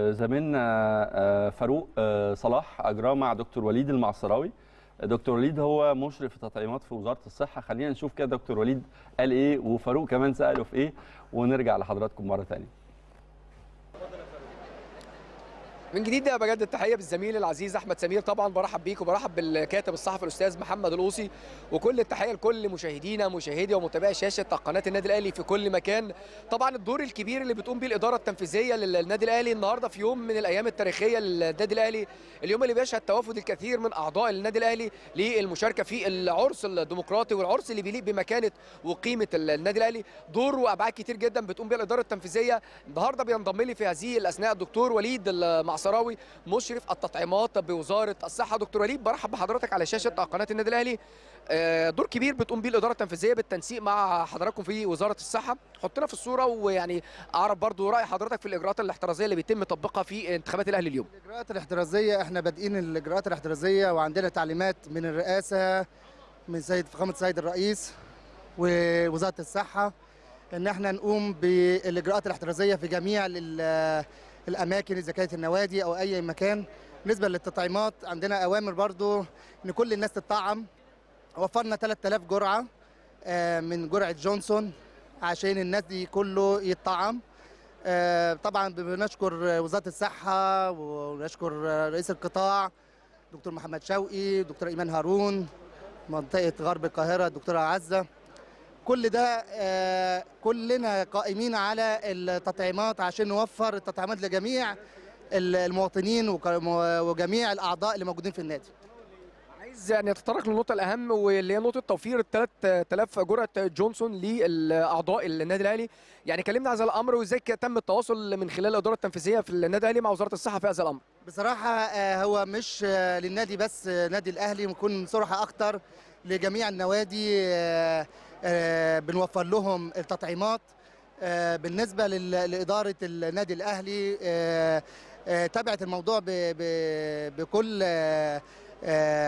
زميلنا آه، آه، فاروق آه، صلاح اجراه مع دكتور وليد المعصراوي دكتور وليد هو مشرف التطعيمات في وزاره الصحه خلينا نشوف كده دكتور وليد قال ايه وفاروق كمان ساله في ايه ونرجع لحضراتكم مره ثانيه من جديد بجد التحيه بالزميل العزيز احمد سمير طبعا برحب بيك وبرحب بالكاتب الصحفي الاستاذ محمد الاوصي وكل التحيه لكل مشاهدينا مشاهدي ومتابعي شاشه قناه النادي الاهلي في كل مكان طبعا الدور الكبير اللي بتقوم به الاداره التنفيذيه للنادي الاهلي النهارده في يوم من الايام التاريخيه للنادي الاهلي اليوم اللي بيشهد توافد الكثير من اعضاء النادي الاهلي للمشاركه في العرس الديمقراطي والعرس اللي بيليق بمكانه وقيمه النادي الاهلي دور وابعاد كتير جدا بتقوم بها الاداره التنفيذيه النهارده بينضم لي في هذه الاثناء الدكتور وليد المعصر. العصراوي مشرف التطعيمات بوزاره الصحه دكتور وليد برحب بحضرتك على شاشه قناه النادي الاهلي آه، دور كبير بتقوم بيه الاداره التنفيذيه بالتنسيق مع حضراتكم في وزاره الصحه حطنا في الصوره ويعني اعرف برضو راي حضرتك في الاجراءات الاحترازيه اللي بيتم تطبيقها في انتخابات الاهلي اليوم الاجراءات الاحترازيه احنا بادئين الاجراءات الاحترازيه وعندنا تعليمات من الرئاسه من سيد فخامه سيد الرئيس ووزاره الصحه ان احنا نقوم بالاجراءات الاحترازيه في جميع الاماكن اذا كانت النوادي او اي مكان بالنسبه للتطعيمات عندنا اوامر برضو ان كل الناس تتطعم وفرنا 3000 جرعه آه، من جرعه جونسون عشان الناس دي كله يتطعم آه، طبعا بنشكر وزاره الصحه ونشكر رئيس القطاع دكتور محمد شوقي دكتور ايمان هارون منطقه غرب القاهره الدكتوره عزه كل ده آه، كلنا قائمين على التطعيمات عشان نوفر التطعيمات لجميع المواطنين وجميع الاعضاء اللي موجودين في النادي عايز يعني اتطرق للنقطه الاهم واللي هي نقطه توفير ال 3000 جرعه جونسون للاعضاء النادي الاهلي يعني كلمنا عن هذا الامر وازاي تم التواصل من خلال الاداره التنفيذيه في النادي الاهلي مع وزاره الصحه في هذا الامر بصراحه آه، هو مش آه، للنادي بس نادي الاهلي نكون صراحه اكتر لجميع النوادي آه، بنوفر لهم التطعيمات آه، بالنسبه لاداره النادي الاهلي آه، تابعت الموضوع بكل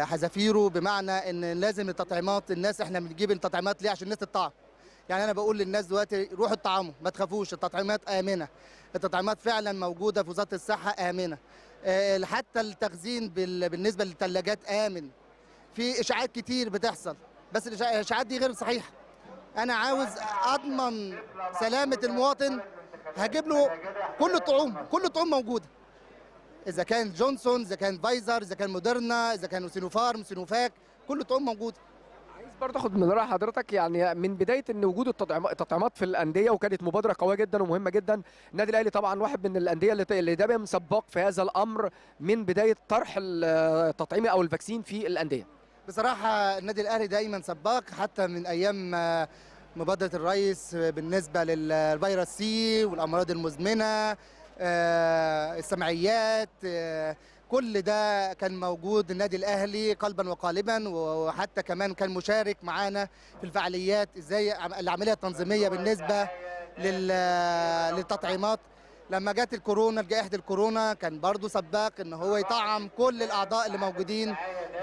حذافيره بمعنى ان لازم التطعيمات الناس احنا بنجيب التطعيمات ليه عشان الناس تطعم يعني انا بقول للناس دلوقتي روحوا اطعموا ما تخافوش التطعيمات امنه التطعيمات فعلا موجوده في وزاره الصحه امنه حتى التخزين بالنسبه للثلاجات امن في اشاعات كتير بتحصل بس الاشاعات دي غير صحيحه انا عاوز اضمن سلامه المواطن هجيب له كل الطعوم كل الطعوم موجوده اذا كان جونسون اذا كان فايزر اذا كان موديرنا اذا كان سينوفارم سينوفاك كل الطعوم موجوده عايز برضه اخد من راي حضرتك يعني من بدايه ان وجود التطعيمات في الانديه وكانت مبادره قويه جدا ومهمه جدا النادي الاهلي طبعا واحد من الانديه اللي اللي دايما سباق في هذا الامر من بدايه طرح التطعيم او الفاكسين في الانديه بصراحه النادي الاهلي دايما سباق حتى من ايام مبادره الرئيس بالنسبه للفيروس سي والامراض المزمنه آه، السمعيات آه، كل ده كان موجود النادي الاهلي قلبا وقالبا وحتى كمان كان مشارك معانا في الفعاليات ازاي العمليه التنظيميه بالنسبه للتطعيمات لما جت الكورونا جائحه الكورونا كان برضه سباق ان هو يطعم كل الاعضاء اللي موجودين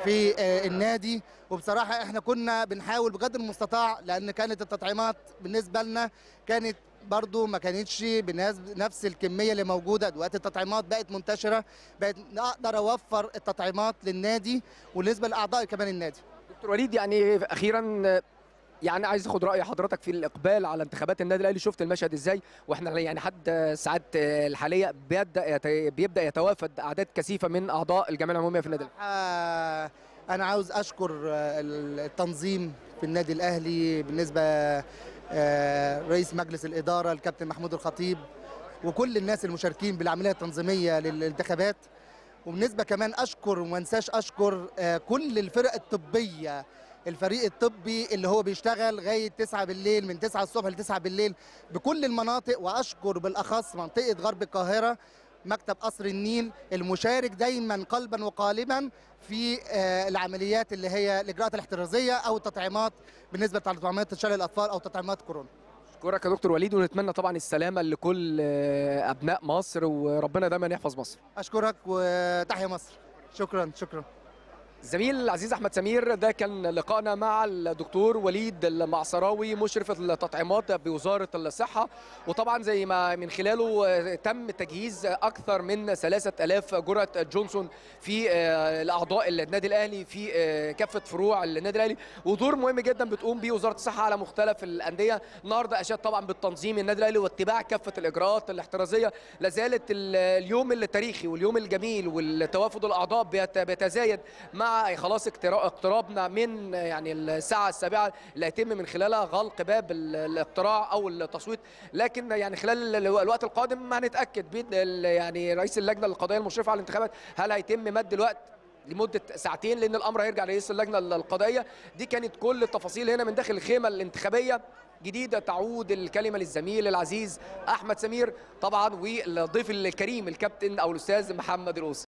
في آه، النادي وبصراحه احنا كنا بنحاول بقدر المستطاع لان كانت التطعيمات بالنسبه لنا كانت برضو ما كانتش بنفس الكميه اللي موجوده دلوقتي التطعيمات بقت منتشره بقت اقدر اوفر التطعيمات للنادي وبالنسبه لاعضاء كمان النادي دكتور وليد يعني اخيرا يعني عايز اخد راي حضرتك في الاقبال على انتخابات النادي الاهلي شفت المشهد ازاي واحنا يعني حد الساعات الحاليه بيبدا بيبدا يتوافد اعداد كثيفه من اعضاء الجمعيه العموميه في النادي الاهلي آه، انا عاوز اشكر آه، التنظيم في النادي الاهلي بالنسبه آه، رئيس مجلس الاداره الكابتن محمود الخطيب وكل الناس المشاركين بالعمليه التنظيميه للانتخابات وبالنسبه كمان اشكر وما انساش اشكر كل الفرق الطبيه الفريق الطبي اللي هو بيشتغل لغايه 9 بالليل من 9 الصبح ل 9 بالليل بكل المناطق واشكر بالاخص منطقه غرب القاهره مكتب قصر النيل المشارك دايما قلبا وقالبا في آه، العمليات اللي هي الاجراءات الاحترازيه او التطعيمات بالنسبه لتطعيمات شلل الاطفال او تطعيمات كورونا اشكرك يا دكتور وليد ونتمنى طبعا السلامه لكل آه، ابناء مصر وربنا دايما يحفظ مصر اشكرك وتحيا مصر شكرا شكرا زميل العزيز احمد سمير ده كان لقائنا مع الدكتور وليد المعصراوي مشرف التطعيمات بوزاره الصحه وطبعا زي ما من خلاله تم تجهيز اكثر من 3000 جرعه جونسون في آه، الاعضاء النادي الاهلي في آه، كافه فروع النادي الاهلي ودور مهم جدا بتقوم به وزاره الصحه على مختلف الانديه النهارده اشاد طبعا بالتنظيم النادي الاهلي واتباع كافه الاجراءات الاحترازيه لازالت اليوم التاريخي واليوم الجميل والتوافد الاعضاء بيتزايد مع خلاص اقترابنا من يعني الساعه السابعه اللي هيتم من خلالها غلق باب الاقتراع او التصويت لكن يعني خلال الوقت القادم هنتاكد يعني رئيس اللجنه القضائيه المشرفه على الانتخابات هل هيتم مد الوقت لمده ساعتين لان الامر هيرجع لرئيس اللجنه القضائيه دي كانت كل التفاصيل هنا من داخل الخيمه الانتخابيه جديده تعود الكلمه للزميل العزيز احمد سمير طبعا والضيف الكريم الكابتن او الاستاذ محمد روس